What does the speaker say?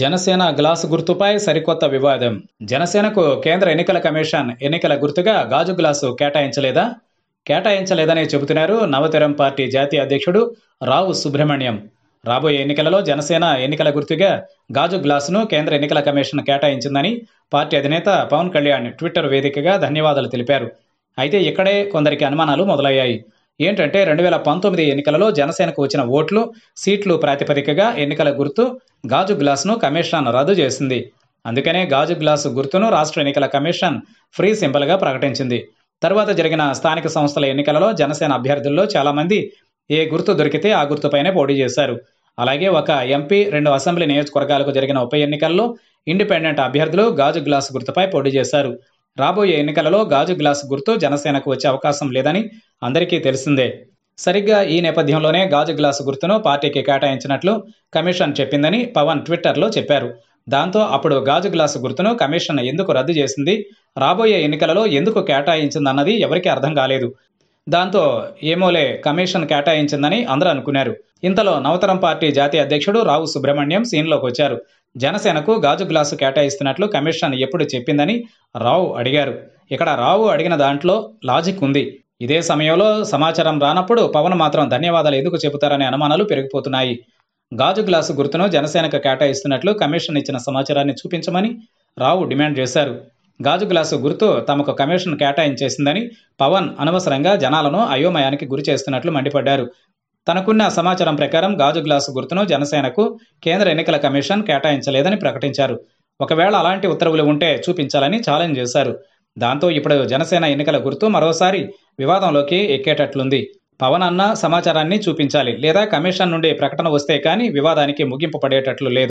Janasena glass గుర్తుపై సరికొత్త వివాదం జనసేనకు కేంద్ర ఎన్నికల కమిషన్ ఎన్నికల గుర్తుగా గాజు గ్లాసు కేటాయించలేదా కేటాయించలేదని చెబుతున్నారు నవతరం పార్టీ జాతీయ అధ్యక్షుడు రావు సుబ్రహ్మణ్యం రాబోయే ఎన్నికలలో జనసేన ఎన్నికల గుర్తుగా గాజు గ్లాసును కేంద్ర ఎన్నికల కమిషన్ కేటాయించిందని పార్టీ అధినేత పవన్ కళ్యాణ్ ట్విట్టర్ వేదికగా ధన్యవాదాలు తెలిపారు అయితే ఇక్కడే కొందరికి అనుమానాలు మొదలయ్యాయి ఏంటంటే రెండు వేల పంతొమ్మిది ఎన్నికలలో జనసేనకు వచ్చిన ఓట్లు సీట్లు ప్రాతిపదికగా ఎన్నికల గుర్తు గాజు గ్లాసును కమిషన్ రద్దు చేసింది అందుకనే గాజు గ్లాసు గుర్తును రాష్ట్ర ఎన్నికల కమిషన్ ఫ్రీ సింబల్గా ప్రకటించింది తర్వాత జరిగిన స్థానిక సంస్థల ఎన్నికలలో జనసేన అభ్యర్థుల్లో చాలామంది ఏ గుర్తు దొరికితే ఆ గుర్తుపైనే పోటీ చేశారు అలాగే ఒక ఎంపీ రెండు అసెంబ్లీ నియోజకవర్గాలకు జరిగిన ఉప ఎన్నికల్లో ఇండిపెండెంట్ అభ్యర్థులు గాజు గ్లాసు గుర్తుపై పోటీ చేశారు రాబోయే ఎన్నికలలో గాజు గ్లాస్ గుర్తు జనసేనకు వచ్చే అవకాశం లేదని అందరికీ తెలిసిందే సరిగ్గా ఈ నేపథ్యంలోనే గాజు గ్లాసు గుర్తును పార్టీకి కేటాయించినట్లు కమిషన్ చెప్పిందని పవన్ ట్విట్టర్లో చెప్పారు దాంతో అప్పుడు గాజు గ్లాసు గుర్తును కమిషన్ ఎందుకు రద్దు చేసింది రాబోయే ఎన్నికలలో ఎందుకు కేటాయించిందన్నది ఎవరికీ అర్థం కాలేదు దాంతో ఏమోలే కమిషన్ కేటాయించిందని అందరూ అనుకున్నారు ఇంతలో నవతరం పార్టీ జాతీయ అధ్యక్షుడు రావు సుబ్రహ్మణ్యం సీన్లోకి వచ్చారు జనసేనకు గాజు గ్లాసు కేటాయిస్తున్నట్లు కమిషన్ ఎప్పుడు చెప్పిందని రావు అడిగారు ఇక్కడ రావు అడిగిన దాంట్లో లాజిక్ ఉంది ఇదే సమయంలో సమాచారం రానప్పుడు పవన్ మాత్రం ధన్యవాదాలు ఎందుకు చెబుతారనే అనుమానాలు పెరిగిపోతున్నాయి గాజు గ్లాసు గుర్తును జనసేనకు కేటాయిస్తున్నట్లు కమిషన్ ఇచ్చిన సమాచారాన్ని చూపించమని రావు డిమాండ్ చేశారు గాజు గ్లాసు గుర్తు తమకు కమిషన్ కేటాయించేసిందని పవన్ అనవసరంగా జనాలను అయోమయానికి గురి చేస్తున్నట్లు మండిపడ్డారు తనకున్న సమాచారం ప్రకారం గాజు గ్లాసు గుర్తును జనసేనకు కేంద్ర ఎన్నికల కమిషన్ కేటాయించలేదని ప్రకటించారు ఒకవేళ అలాంటి ఉత్తర్వులు ఉంటే చూపించాలని ఛాలెంజ్ చేశారు దాంతో ఇప్పుడు జనసేన ఎన్నికల గుర్తు మరోసారి వివాదంలోకి ఎక్కేటట్లుంది పవన్ అన్న సమాచారాన్ని చూపించాలి లేదా కమిషన్ నుండి ప్రకటన వస్తే కానీ వివాదానికి ముగింపు పడేటట్లు లేదు